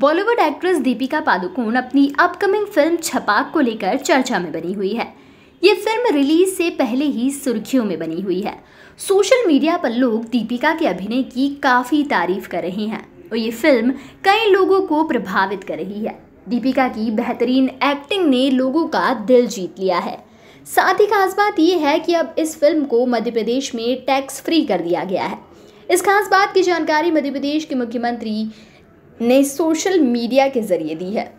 Bollywood actress Deepika Padukone अपनी upcoming film छपाक को लेकर चर्चा में बनी हुई है ये फिल्म रिलीज से पहले ही सुर्खियों में बनी हुई है सोशल मीडिया पर लोग दीपिका के अभिनय की काफ़ी तारीफ कर रहे हैं और ये फिल्म कई लोगों को प्रभावित कर रही है दीपिका की बेहतरीन एक्टिंग ने लोगों का दिल जीत लिया है साथ ही खास बात यह है कि अब इस फिल्म को मध्य प्रदेश में टैक्स फ्री कर दिया गया है इस खास बात की जानकारी मध्य प्रदेश के मुख्यमंत्री ने सोशल मीडिया के जरिए दी है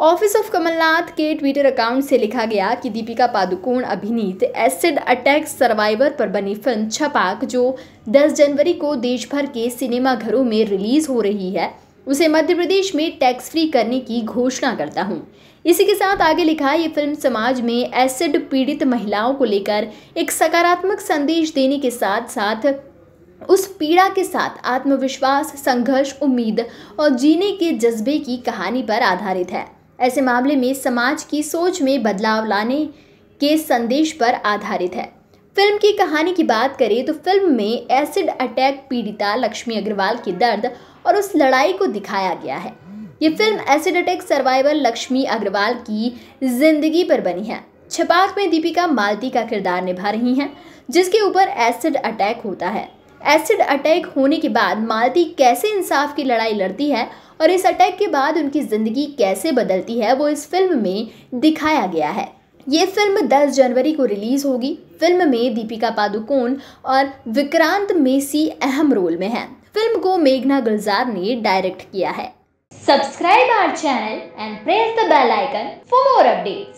ऑफिस ऑफ कमलनाथ के ट्विटर अकाउंट से लिखा गया कि दीपिका पादुकोण अभिनीत एसिड अटैक सर्वाइवर पर बनी फिल्म छपाक जो 10 जनवरी को देश भर के सिनेमाघरों में रिलीज हो रही है उसे मध्य प्रदेश में टैक्स फ्री करने की घोषणा करता हूँ इसी के साथ आगे लिखा ये फिल्म समाज में एसिड पीड़ित महिलाओं को लेकर एक सकारात्मक संदेश देने के साथ साथ उस पीड़ा के साथ आत्मविश्वास संघर्ष उम्मीद और जीने के जज्बे की कहानी पर आधारित है ऐसे मामले में समाज की सोच में बदलाव लाने के संदेश पर आधारित है फिल्म की कहानी की बात करें तो फिल्म में एसिड अटैक पीड़िता लक्ष्मी अग्रवाल के दर्द और उस लड़ाई को दिखाया गया है ये film acid attack survivor Lakshmi Agarwal की जिंदगी पर बनी है छपाक में दीपिका मालती का किरदार निभा रही हैं जिसके ऊपर एसिड अटैक होता है एसिड अटैक होने के बाद मालती कैसे इंसाफ की लड़ाई लड़ती है और इस अटैक के बाद उनकी ज़िंदगी कैसे बदलती है वो इस फिल्म में दिखाया गया है ये फिल्म 10 जनवरी को रिलीज़ होगी फिल्म में दीपिका पादुकोण और विक्रांत मेसी अहम रोल में हैं। फिल्म को मेघना गुलजार ने डायरेक्ट किया है subscribe our channel and press the bell icon for more updates